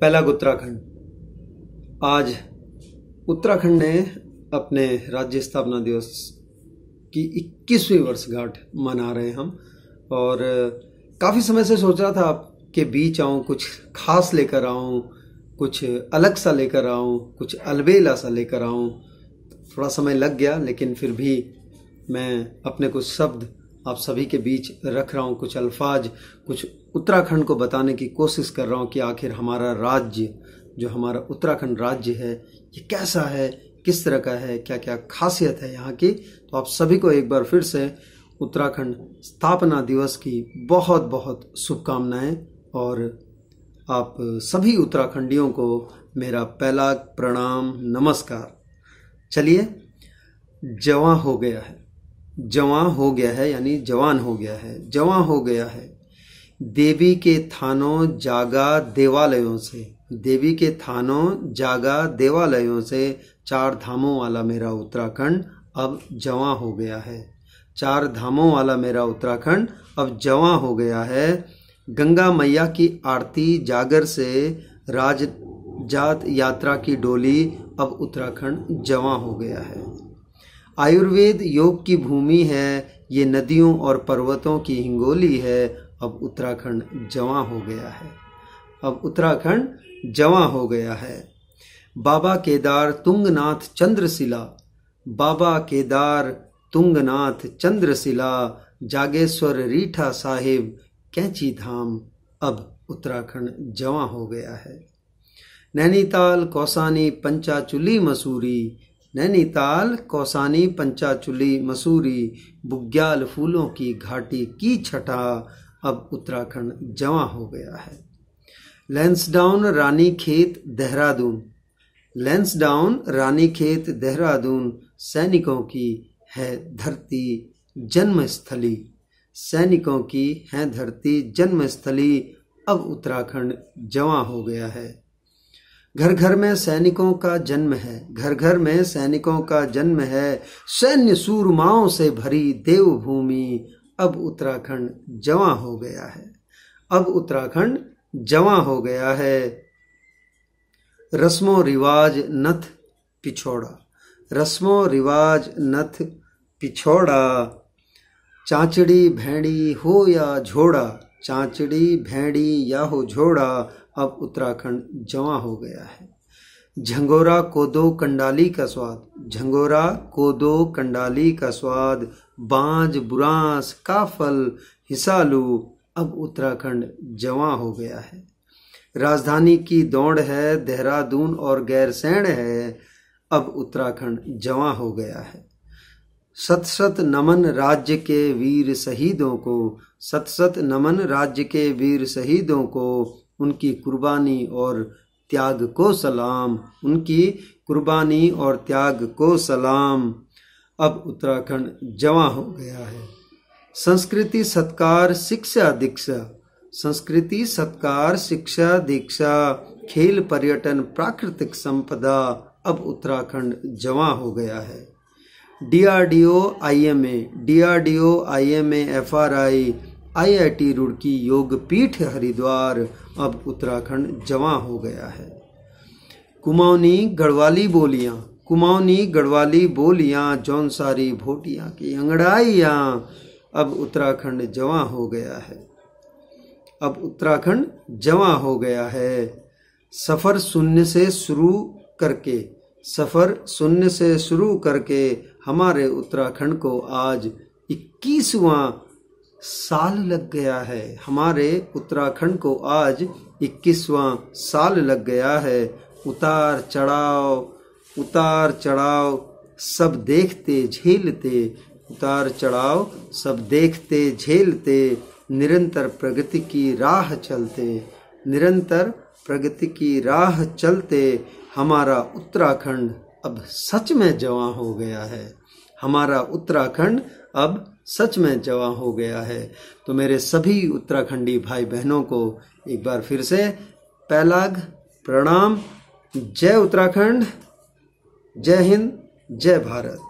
पहला उत्तराखंड आज उत्तराखंड ने अपने राज्य स्थापना दिवस की 21वीं वर्षगांठ मना रहे हैं हम और काफ़ी समय से सोच रहा था आपके बीच आऊँ कुछ खास लेकर आऊँ कुछ अलग सा लेकर आऊँ कुछ अलबेला सा लेकर आऊँ थोड़ा समय लग गया लेकिन फिर भी मैं अपने कुछ शब्द आप सभी के बीच रख रहा हूँ कुछ अल्फाज कुछ उत्तराखंड को बताने की कोशिश कर रहा हूँ कि आखिर हमारा राज्य जो हमारा उत्तराखंड राज्य है ये कैसा है किस तरह का है क्या क्या खासियत है यहाँ की तो आप सभी को एक बार फिर से उत्तराखंड स्थापना दिवस की बहुत बहुत शुभकामनाएं और आप सभी उत्तराखंडियों को मेरा पहला प्रणाम नमस्कार चलिए जवा हो गया है जवा हो गया है यानी जवान हो गया है जवा हो गया है देवी के थानों जागा देवालयों से देवी के थानों जागा देवालयों से चार धामों वाला मेरा उत्तराखंड अब जवा हो गया है चार धामों वाला मेरा उत्तराखंड अब जवा हो गया है गंगा मैया की आरती जागर से राज जात यात्रा की डोली अब उत्तराखंड जवा हो गया है आयुर्वेद योग की भूमि है ये नदियों और पर्वतों की हिंगोली है अब उत्तराखंड जवा हो गया है अब उत्तराखंड जवा हो गया है बाबा केदार तुंगनाथ चंद्रशिला बाबा केदार तुंगनाथ चंद्रशिला जागेश्वर रीठा साहिब कैंची धाम अब उत्तराखंड जवा हो गया है नैनीताल कौसानी पंचाचुली मसूरी नैनीताल कौसानी पंचाचुली मसूरी बुग्याल फूलों की घाटी की छठा अब उत्तराखंड जमा हो गया है लेंसडाउन रानी खेत देहरादून लेंसडाउन रानी खेत देहरादून सैनिकों की है धरती जन्मस्थली सैनिकों की है धरती जन्मस्थली अब उत्तराखंड जमा हो गया है घर घर में सैनिकों का जन्म है घर घर में सैनिकों का जन्म है सैन्य सूरमाओं से भरी देवभूमि अब उत्तराखंड जवा हो गया है अब उत्तराखंड जवा हो गया है रस्मो रिवाज नथ पिछोड़ा रस्मो रिवाज नथ पिछोड़ा चाचड़ी भेड़ी हो या झोड़ा चाँचड़ी भेड़ी या हो झोड़ा अब उत्तराखंड जमा हो गया है झंगोरा कोदो कंडाली का स्वाद झंगोरा कोदो कंडाली का स्वाद बांज बुरांस काफल हिसालू अब उत्तराखंड जमा हो गया है राजधानी की दौड़ है देहरादून और गैरसैण है अब उत्तराखंड जमा हो गया है सत सत नमन राज्य के वीर शहीदों को सत सत नमन राज्य के वीर शहीदों को उनकी कुर्बानी और त्याग को सलाम उनकी कुर्बानी और त्याग को सलाम अब उत्तराखंड जमा हो गया है संस्कृति सत्कार शिक्षा दीक्षा संस्कृति सत्कार शिक्षा दीक्षा खेल पर्यटन प्राकृतिक संपदा अब उत्तराखंड जमा हो गया है DRDO IMA DRDO IMA FRI IIT Roorkee Yog Peeth Haridwar अब उत्तराखंड जमा हो गया है कुमाऊनी गढ़वाली बोलियां कुमाऊनी गढ़वाली बोलियां जौनसारी भोटियां की अंगड़ाइया अब उत्तराखंड जमा हो गया है अब उत्तराखंड जमा हो गया है सफ़र शून्य से शुरू करके सफ़र शून्य से शुरू करके हमारे उत्तराखंड को आज इक्कीसवा साल लग गया है हमारे उत्तराखंड को आज इक्कीसवां साल लग गया है उतार चढ़ाव उतार चढ़ाव सब देखते झेलते उतार चढ़ाव सब देखते झेलते निरंतर प्रगति की राह चलते निरंतर प्रगति की राह चलते हमारा उत्तराखंड अब सच में जवां हो गया है हमारा उत्तराखंड अब सच में जवां हो गया है तो मेरे सभी उत्तराखंडी भाई बहनों को एक बार फिर से पैलाग प्रणाम जय उत्तराखंड जय हिंद जय भारत